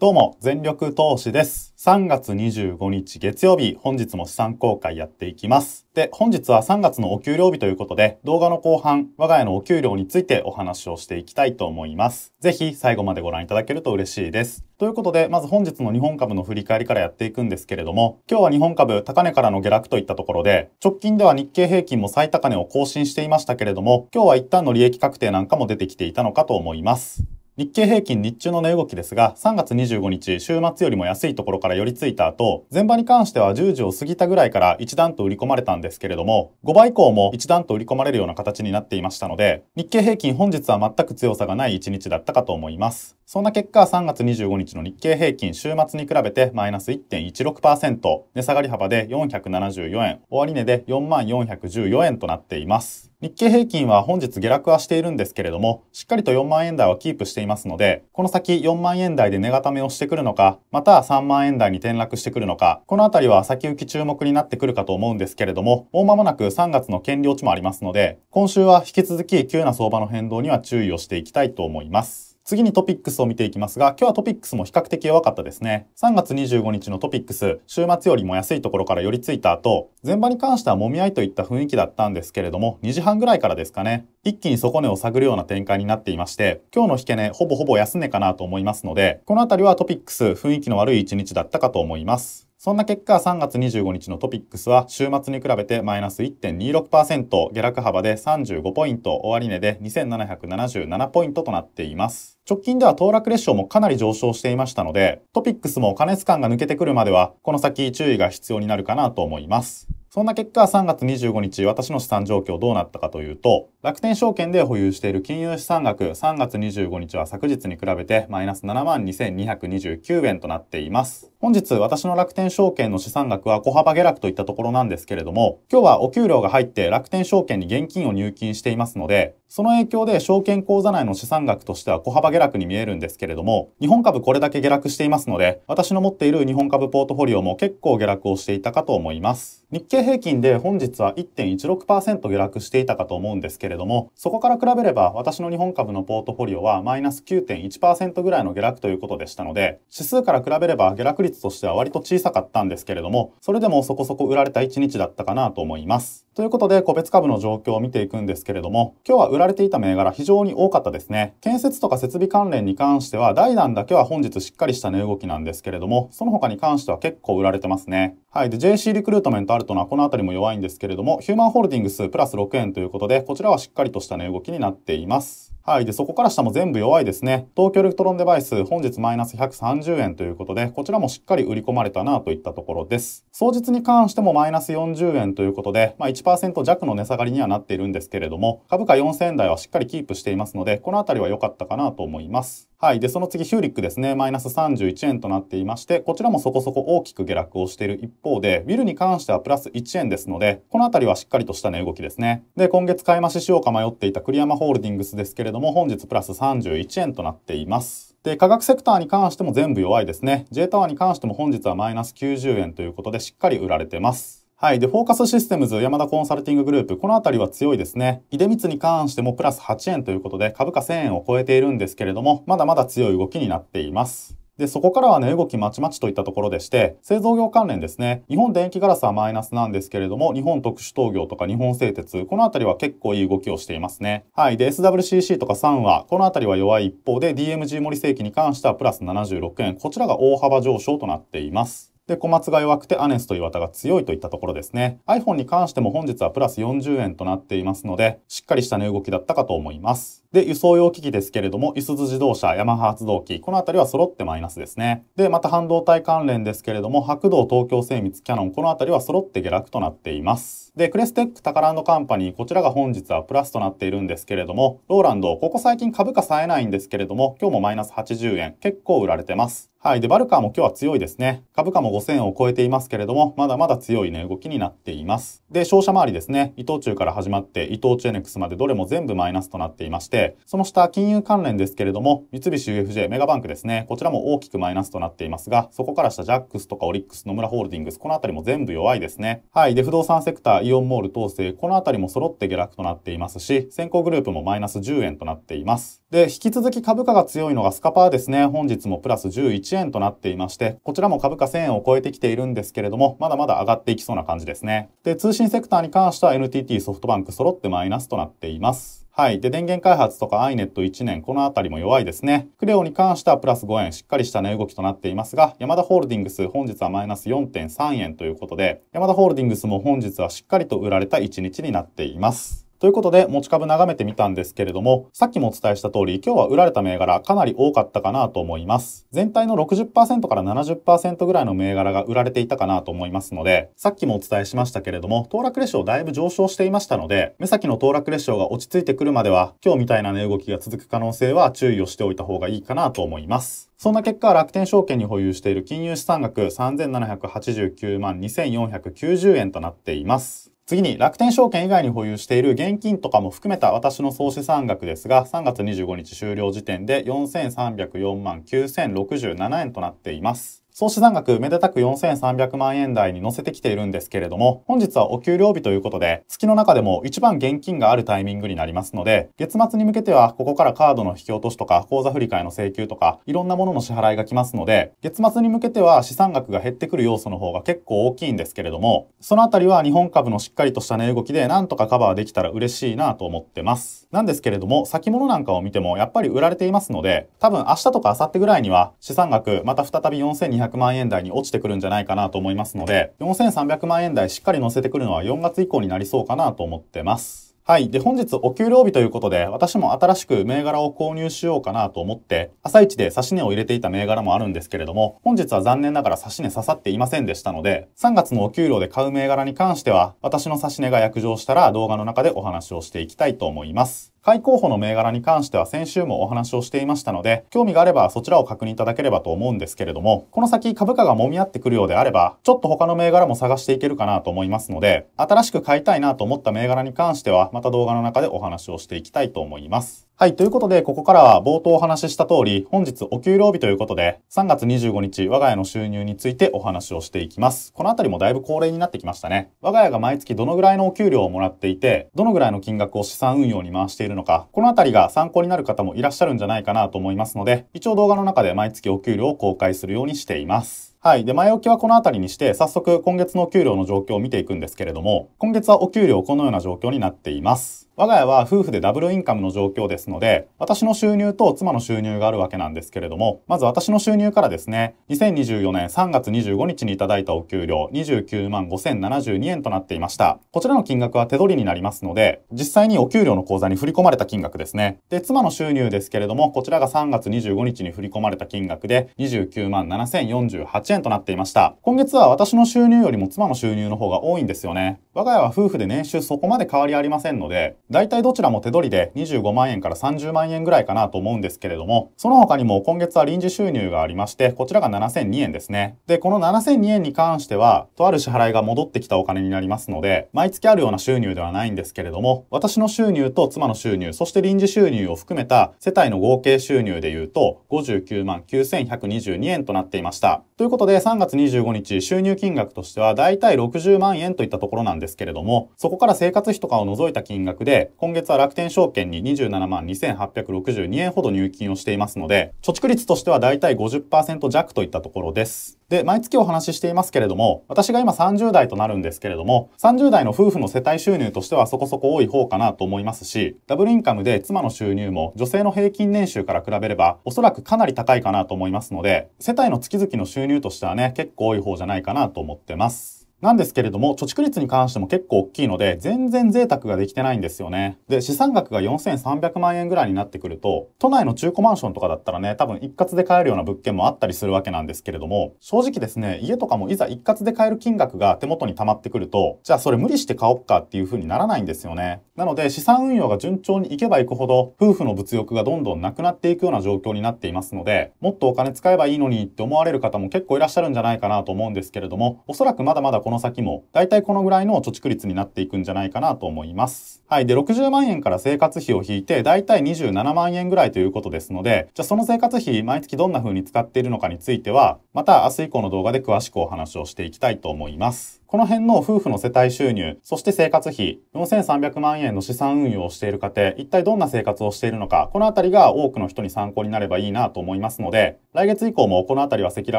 どうも、全力投資です。3月25日月曜日、本日も資産公開やっていきます。で、本日は3月のお給料日ということで、動画の後半、我が家のお給料についてお話をしていきたいと思います。ぜひ最後までご覧いただけると嬉しいです。ということで、まず本日の日本株の振り返りからやっていくんですけれども、今日は日本株高値からの下落といったところで、直近では日経平均も最高値を更新していましたけれども、今日は一旦の利益確定なんかも出てきていたのかと思います。日経平均日中の値動きですが、3月25日、週末よりも安いところから寄り付いた後、前場に関しては10時を過ぎたぐらいから一段と売り込まれたんですけれども、5倍以降も一段と売り込まれるような形になっていましたので、日経平均本日は全く強さがない1日だったかと思います。そんな結果、3月25日の日経平均週末に比べてマイナス1.16%、値下がり幅で474円、終値で4414円となっています。日経平均は本日下落はしているんですけれども、しっかりと4万円台をキープしていますので、この先4万円台で値固めをしてくるのか、また3万円台に転落してくるのか、このあたりは先行き注目になってくるかと思うんですけれども、もう間もなく3月の権利落ちもありますので、今週は引き続き急な相場の変動には注意をしていきたいと思います。次にトピックスを見ていきますが、今日はトピックスも比較的弱かったですね。3月25日のトピックス、週末よりも安いところから寄りついた後、前場に関してはもみ合いといった雰囲気だったんですけれども、2時半ぐらいからですかね、一気に底値を探るような展開になっていまして、今日の引け根、ほぼほぼ安値かなと思いますので、この辺りはトピックス、雰囲気の悪い1日だったかと思います。そんな結果、3月25日のトピックスは週末に比べてマイナス1.26%、下落幅で35ポイント、終値で2777ポイントとなっています。直近では騰落列車もかなり上昇していましたので、トピックスも加熱感が抜けてくるまでは、この先注意が必要になるかなと思います。そんな結果、3月25日、私の資産状況どうなったかというと、楽天証券で保有している金融資産額、3月25日は昨日に比べてマイナス72,229円となっています。本日私の楽天証券の資産額は小幅下落といったところなんですけれども、今日はお給料が入って楽天証券に現金を入金していますので、その影響で証券口座内の資産額としては小幅下落に見えるんですけれども、日本株これだけ下落していますので、私の持っている日本株ポートフォリオも結構下落をしていたかと思います。日経平均で本日は1.16%下落していたかと思うんですけれども、そこから比べれば私の日本株のポートフォリオはマイナス9.1%ぐらいの下落ということでしたので、指数から比べれば下落率率としては割と小さかったんですけれども、それでもそこそこ売られた1日だったかなと思います。ということで、個別株の状況を見ていくんですけれども、今日は売られていた銘柄非常に多かったですね。建設とか設備関連に関しては、第弾だけは本日しっかりした値動きなんですけれども、その他に関しては結構売られてますね。はい。で、JC リクルートメントあるとのはこの辺りも弱いんですけれども、ヒューマンホールディングスプラス6円ということで、こちらはしっかりとした値動きになっています。はい。で、そこから下も全部弱いですね。東京エレクトロンデバイス、本日マイナス130円ということで、こちらもしっかり売り込まれたなといったところです。総日に関してもマイナス40円ということで、まあ、1%弱の値下がりにはなっているんですけれども、株価4000台はしっかりキープしていますので、この辺りは良かったかなと思います。はい。で、その次、ヒューリックですね。マイナス31円となっていまして、こちらもそこそこ大きく下落をしている一方で、ウィルに関してはプラス1円ですので、この辺りはしっかりとした値動きですね。で、今月買い増ししようか迷っていた栗山ホールディングスですけれども、ども、本日プラス31円となっています。で、化学セクターに関しても全部弱いですね。J タワーに関しても本日はマイナス90円ということで、しっかり売られてます。はい。で、フォーカスシステムズ、山田コンサルティンググループ、このあたりは強いですね。出光に関してもプラス8円ということで、株価1000円を超えているんですけれども、まだまだ強い動きになっています。で、そこからはね、動きまちまちといったところでして、製造業関連ですね、日本電気ガラスはマイナスなんですけれども、日本特殊陶業とか日本製鉄、この辺りは結構いい動きをしていますね。はい。で、SWCC とか3は、この辺りは弱い一方で、DMG 森世紀に関してはプラス76円、こちらが大幅上昇となっています。で、小松が弱くてアネスと岩田が強いといったところですね。iPhone に関しても本日はプラス40円となっていますので、しっかりした値動きだったかと思います。で、輸送用機器ですけれども、いすゞ自動車、ヤマハ発動機、このあたりは揃ってマイナスですね。で、また半導体関連ですけれども、白道、東京精密、キャノン、このあたりは揃って下落となっています。で、クレステック、タカランドカンパニー、こちらが本日はプラスとなっているんですけれども、ローランド、ここ最近株価冴えないんですけれども、今日もマイナス80円、結構売られてます。はい。で、バルカーも今日は強いですね。株価も5000を超えていますけれども、まだまだ強いね、動きになっています。で、商社周りですね。伊藤忠から始まって、伊藤忠 NX までどれも全部マイナスとなっていまして、て、その下、金融関連ですけれども、三菱 UFJ、メガバンクですね、こちらも大きくマイナスとなっていますが、そこから下、ジャックスとかオリックス、野村ホールディングス、この辺りも全部弱いですね。はい。で、不動産セクター、イオンモール、統制、この辺りも揃って下落となっていますし、先行グループもマイナス10円となっています。で、引き続き株価が強いのがスカパーですね。本日もプラス11円となっていまして、こちらも株価1000円を超えてきているんですけれども、まだまだ上がっていきそうな感じですね。で、通信セクターに関しては NTT、ソフトバンク揃ってマイナスとなっています。はい。で、電源開発とかイネット1年、このあたりも弱いですね。クレオに関してはプラス5円、しっかりした値、動きとなっていますが、ヤマダホールディングス、本日はマイナス4.3円ということで、ヤマダホールディングスも本日はしっかりと売られた1日になっています。ということで、持ち株眺めてみたんですけれども、さっきもお伝えした通り、今日は売られた銘柄かなり多かったかなと思います。全体の60%から70%ぐらいの銘柄が売られていたかなと思いますので、さっきもお伝えしましたけれども、騰落レシオだいぶ上昇していましたので、目先の騰落レシオが落ち着いてくるまでは、今日みたいな値動きが続く可能性は注意をしておいた方がいいかなと思います。そんな結果、楽天証券に保有している金融資産額3789万2490円となっています。次に楽天証券以外に保有している現金とかも含めた私の総資産額ですが3月25日終了時点で4304万9067円となっています。総資産額めでたく4300万円台に乗せてきているんですけれども、本日はお給料日ということで、月の中でも一番現金があるタイミングになりますので、月末に向けてはここからカードの引き落としとか、口座振替の請求とか、いろんなものの支払いが来ますので、月末に向けては資産額が減ってくる要素の方が結構大きいんですけれども、そのあたりは日本株のしっかりとした値動きでなんとかカバーできたら嬉しいなと思ってます。なんですけれども、先物なんかを見てもやっぱり売られていますので、多分明日とか明後日ぐらいには資産額また再び4200 4300万円台に落ちてくるんじゃないかなと思いますので、4300万円台しっかり乗せてくるのは4月以降になりそうかなと思ってます。はい。で、本日お給料日ということで、私も新しく銘柄を購入しようかなと思って、朝一で指値を入れていた銘柄もあるんですけれども、本日は残念ながら指値刺さっていませんでしたので、3月のお給料で買う銘柄に関しては、私の指値が約定したら動画の中でお話をしていきたいと思います。い候補の銘柄に関しては先週もお話をしていましたので、興味があればそちらを確認いただければと思うんですけれども、この先株価が揉み合ってくるようであれば、ちょっと他の銘柄も探していけるかなと思いますので、新しく買いたいなと思った銘柄に関しては、また動画の中でお話をしていきたいと思います。はい。ということで、ここからは冒頭お話しした通り、本日お給料日ということで、3月25日、我が家の収入についてお話をしていきます。このあたりもだいぶ恒例になってきましたね。我が家が毎月どのぐらいのお給料をもらっていて、どのぐらいの金額を資産運用に回しているのか、このあたりが参考になる方もいらっしゃるんじゃないかなと思いますので、一応動画の中で毎月お給料を公開するようにしています。はい。で、前置きはこの辺りにして、早速今月のお給料の状況を見ていくんですけれども、今月はお給料このような状況になっています。我が家は夫婦でダブルインカムの状況ですので、私の収入と妻の収入があるわけなんですけれども、まず私の収入からですね、2024年3月25日にいただいたお給料29万5072円となっていました。こちらの金額は手取りになりますので、実際にお給料の口座に振り込まれた金額ですね。で、妻の収入ですけれども、こちらが3月25日に振り込まれた金額で29万7048円となっていました。今月は私の収入よりも妻の収入の方が多いんですよね。我が家は夫婦で年収そこまで変わりありませんので、大体どちらも手取りで25万円から30万円ぐらいかなと思うんですけれども、その他にも今月は臨時収入がありまして、こちらが7002円ですね。で、この7002円に関しては、とある支払いが戻ってきたお金になりますので、毎月あるような収入ではないんですけれども、私の収入と妻の収入、そして臨時収入を含めた世帯の合計収入で言うと、59万9122円となっていました。ということで、3月25日、収入金額としては、大体60万円といったところなんですけれども、そこから生活費とかを除いた金額で、で、今月は楽天証券に27万2862円ほど入金をしていますので、貯蓄率としてはだいたい50%弱といったところです。で、毎月お話ししていますけれども、私が今30代となるんですけれども、30代の夫婦の世帯収入としてはそこそこ多い方かなと思いますし、ダブルインカムで妻の収入も女性の平均年収から比べれば、おそらくかなり高いかなと思いますので、世帯の月々の収入としてはね、結構多い方じゃないかなと思ってます。なんですけれども、貯蓄率に関しても結構大きいので、全然贅沢ができてないんですよね。で、資産額が4300万円ぐらいになってくると、都内の中古マンションとかだったらね、多分一括で買えるような物件もあったりするわけなんですけれども、正直ですね、家とかもいざ一括で買える金額が手元に溜まってくると、じゃあそれ無理して買おっかっていう風にならないんですよね。なので、資産運用が順調にいけばいくほど、夫婦の物欲がどんどんなくなっていくような状況になっていますので、もっとお金使えばいいのにって思われる方も結構いらっしゃるんじゃないかなと思うんですけれども、おそらくまだまだこの先も、だいたいこのぐらいの貯蓄率になっていくんじゃないかなと思います。はい。で、60万円から生活費を引いて、だいたい27万円ぐらいということですので、じゃあその生活費、毎月どんな風に使っているのかについては、また明日以降の動画で詳しくお話をしていきたいと思います。この辺の夫婦の世帯収入、そして生活費、4300万円の資産運用をしている家庭、一体どんな生活をしているのか、このあたりが多くの人に参考になればいいなと思いますので、来月以降もこのあたりは赤裸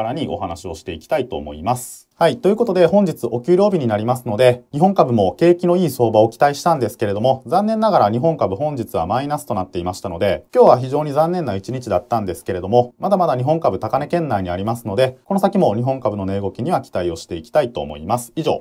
々にお話をしていきたいと思います。はい。ということで、本日お給料日になりますので、日本株も景気のいい相場を期待したんですけれども、残念ながら日本株本日はマイナスとなっていましたので、今日は非常に残念な一日だったんですけれども、まだまだ日本株高値圏内にありますので、この先も日本株の値動きには期待をしていきたいと思います。以上。